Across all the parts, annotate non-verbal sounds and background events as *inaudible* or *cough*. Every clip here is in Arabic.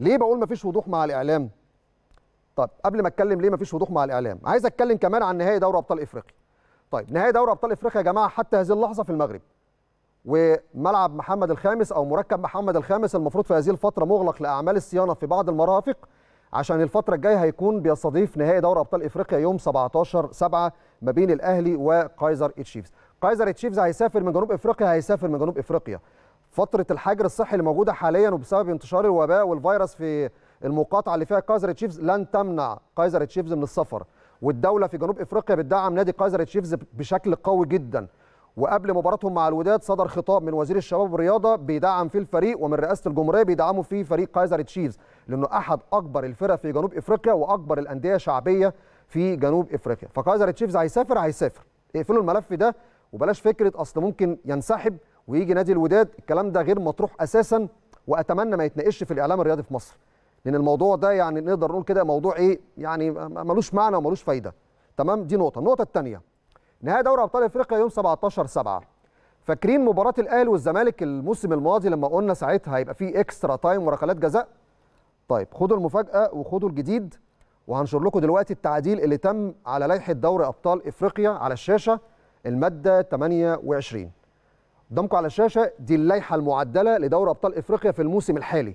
ليه بقول مفيش وضوح مع الاعلام طيب قبل ما اتكلم ليه مفيش وضوح مع الاعلام عايز اتكلم كمان عن نهائي دوري ابطال افريقيا طيب نهائي دوري ابطال افريقيا يا جماعه حتى هذه اللحظه في المغرب وملعب محمد الخامس او مركب محمد الخامس المفروض في هذه الفتره مغلق لاعمال الصيانه في بعض المرافق عشان الفتره الجايه هيكون بيستضيف نهائي دوري ابطال افريقيا يوم 17 7 ما بين الاهلي وكايزر تشيفز كايزر تشيفز هيسافر من جنوب افريقيا هيسافر من جنوب افريقيا فتره الحجر الصحي اللي موجوده حاليا وبسبب انتشار الوباء والفيروس في المقاطعه اللي فيها كايزر تشيفز لن تمنع كايزر تشيفز من السفر والدوله في جنوب افريقيا بتدعم نادي كايزر تشيفز بشكل قوي جدا وقبل مباراتهم مع الوداد صدر خطاب من وزير الشباب والرياضه بيدعم فيه الفريق ومن رئاسه الجمهوريه بيدعموا فيه فريق كايزر تشيفز لانه احد اكبر الفرق في جنوب افريقيا واكبر الانديه شعبيه في جنوب افريقيا فكايزر تشيفز هيسافر هيسافر اقفلوا الملف ده وبلاش فكره اصل ممكن ينسحب ويجي نادي الوداد الكلام ده غير مطروح اساسا واتمنى ما يتناقش في الاعلام الرياضي في مصر لان الموضوع ده يعني نقدر نقول كده موضوع ايه يعني ملوش معنى وملوش فايده تمام دي نقطه النقطه الثانيه نهائي دوري ابطال افريقيا يوم 17 7 فاكرين مباراه الاهلي والزمالك الموسم الماضي لما قلنا ساعتها هيبقى في اكسترا تايم وركلات جزاء طيب خدوا المفاجاه وخدوا الجديد وهنشر لكم دلوقتي التعديل اللي تم على لائحه دوري ابطال افريقيا على الشاشه الماده 28 قدامكم على الشاشه دي اللائحه المعدله لدوري ابطال افريقيا في الموسم الحالي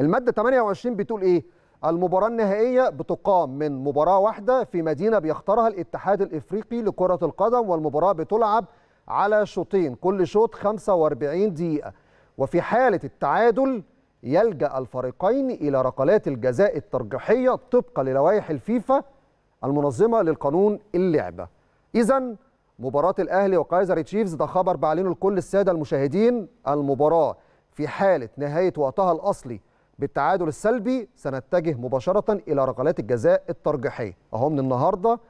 الماده 28 بتقول ايه المباراه النهائيه بتقام من مباراه واحده في مدينه بيختارها الاتحاد الافريقي لكره القدم والمباراه بتلعب على شوطين كل شوط 45 دقيقه وفي حاله التعادل يلجا الفريقين الى ركلات الجزاء الترجيحيه طبقا للوائح الفيفا المنظمه للقانون اللعبه اذا مباراة الأهلي وكايزر تشيفز ده خبر بعلنه لكل السادة المشاهدين المباراة في حالة نهاية وقتها الأصلي بالتعادل السلبي سنتجه مباشرة إلى ركلات الجزاء الترجيحية أهو من النهاردة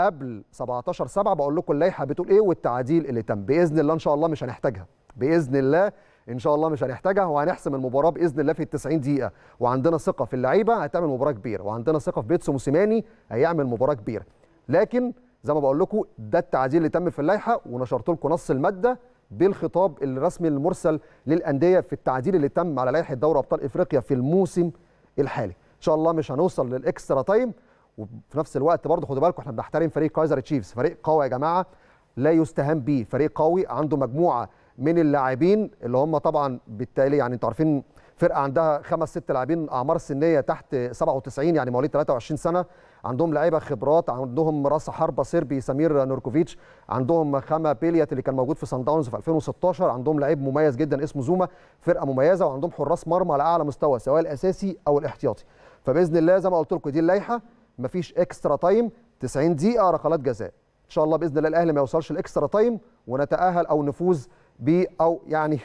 قبل 17 7 بقول لكم اللائحة بتقول إيه والتعديل اللي تم بإذن الله إن شاء الله مش هنحتاجها بإذن الله ان شاء الله مش هنحتاجها وهنحسم المباراه باذن الله في ال 90 دقيقه وعندنا ثقه في اللعيبه هتعمل مباراه كبيره وعندنا ثقه في بيتسو موسيماني هيعمل مباراه كبيره لكن زي ما بقول لكم ده التعديل اللي تم في اللائحه ونشرت لكم نص الماده بالخطاب الرسمي المرسل للانديه في التعديل اللي تم على لائحه دوري ابطال افريقيا في الموسم الحالي ان شاء الله مش هنوصل للاكسترا تايم وفي نفس الوقت برضه خدوا بالكم احنا بنحترم فريق كايزر تشيفز فريق قوي يا جماعه لا يستهان به فريق قوي عنده مجموعه من اللاعبين اللي هم طبعا بالتالي يعني انتوا عارفين فرقه عندها خمس ست لاعبين اعمار سنيه تحت 97 يعني مواليد 23 سنه عندهم لعيبه خبرات عندهم راس حربه صربي سمير نوركوفيتش عندهم خاما بيليت اللي كان موجود في سان داونز في 2016 عندهم لعيب مميز جدا اسمه زوما فرقه مميزه وعندهم حراس مرمى على اعلى مستوى سواء الاساسي او الاحتياطي فباذن الله زي ما قلت لكم دي اللائحه مفيش اكسترا تايم 90 دقيقه ركلات جزاء ان شاء الله باذن الله الاهلي ما يوصلش الاكسترا تايم ونتاهل او نفوز ب او يعني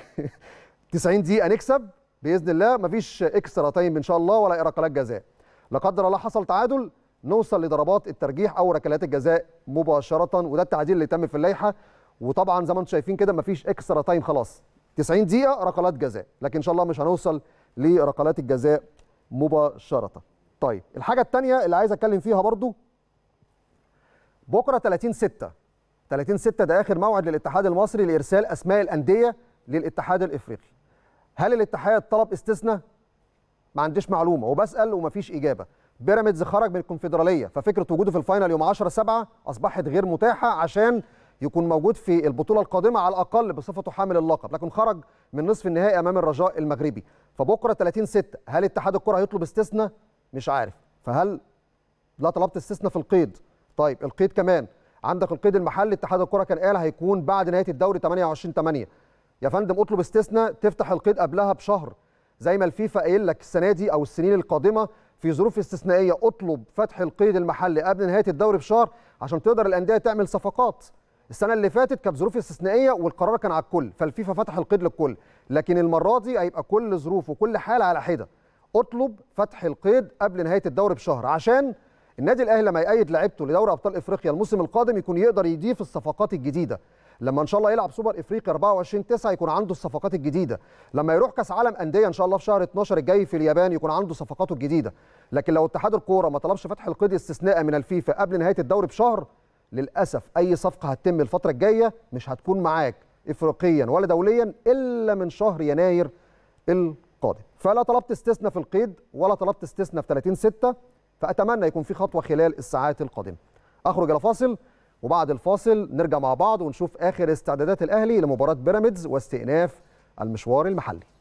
90 *laughs* دقيقه نكسب باذن الله مفيش اكسترا تايم ان شاء الله ولا ركلات جزاء لا قدر الله حصل تعادل نوصل لضربات الترجيح او ركلات الجزاء مباشره وده التعديل اللي تم في اللائحه وطبعا زي ما انتم شايفين كده مفيش اكسترا تايم خلاص 90 دقيقه ركلات جزاء لكن ان شاء الله مش هنوصل لركلات الجزاء مباشره طيب الحاجه الثانيه اللي عايز اتكلم فيها برضو بكره 30 6 30 6 ده اخر موعد للاتحاد المصري لارسال اسماء الانديه للاتحاد الافريقي هل الاتحاد طلب استثناء؟ ما عنديش معلومه وبسال ومفيش اجابه. بيراميدز خرج من الكونفدراليه ففكره وجوده في الفاينل يوم 10 7 اصبحت غير متاحه عشان يكون موجود في البطوله القادمه على الاقل بصفته حامل اللقب، لكن خرج من نصف النهائي امام الرجاء المغربي. فبكره 30 6 هل اتحاد الكره هيطلب استثناء؟ مش عارف. فهل لا طلبت استثناء في القيد؟ طيب القيد كمان عندك القيد المحلي اتحاد الكره كان قال هيكون بعد نهايه الدوري 28 8 يا فندم اطلب استثناء تفتح القيد قبلها بشهر زي ما الفيفا قايل لك السنه دي او السنين القادمه في ظروف استثنائيه اطلب فتح القيد المحلي قبل نهايه الدوري بشهر عشان تقدر الانديه تعمل صفقات السنه اللي فاتت كانت ظروف استثنائيه والقرار كان على الكل فالفيفا فتح القيد للكل لكن المره دي هيبقى كل ظروف وكل حاله على حده اطلب فتح القيد قبل نهايه الدوري بشهر عشان النادي الاهلي لما يأيد لعبته لدوري ابطال افريقيا الموسم القادم يكون يقدر يضيف الصفقات الجديده لما ان شاء الله يلعب سوبر افريقيا 24 9 يكون عنده الصفقات الجديده لما يروح كاس عالم انديه ان شاء الله في شهر 12 الجاي في اليابان يكون عنده صفقاته الجديده لكن لو اتحاد الكوره ما طلبش فتح القيد استثناء من الفيفا قبل نهايه الدوري بشهر للاسف اي صفقه هتتم الفتره الجايه مش هتكون معاك افريقيا ولا دوليا الا من شهر يناير القادم فلا طلبت استثناء في القيد ولا طلبت استثناء في 30 6 فاتمنى يكون في خطوه خلال الساعات القادمه اخرج الى فاصل وبعد الفاصل نرجع مع بعض ونشوف اخر استعدادات الاهلي لمباراه بيراميدز واستئناف المشوار المحلي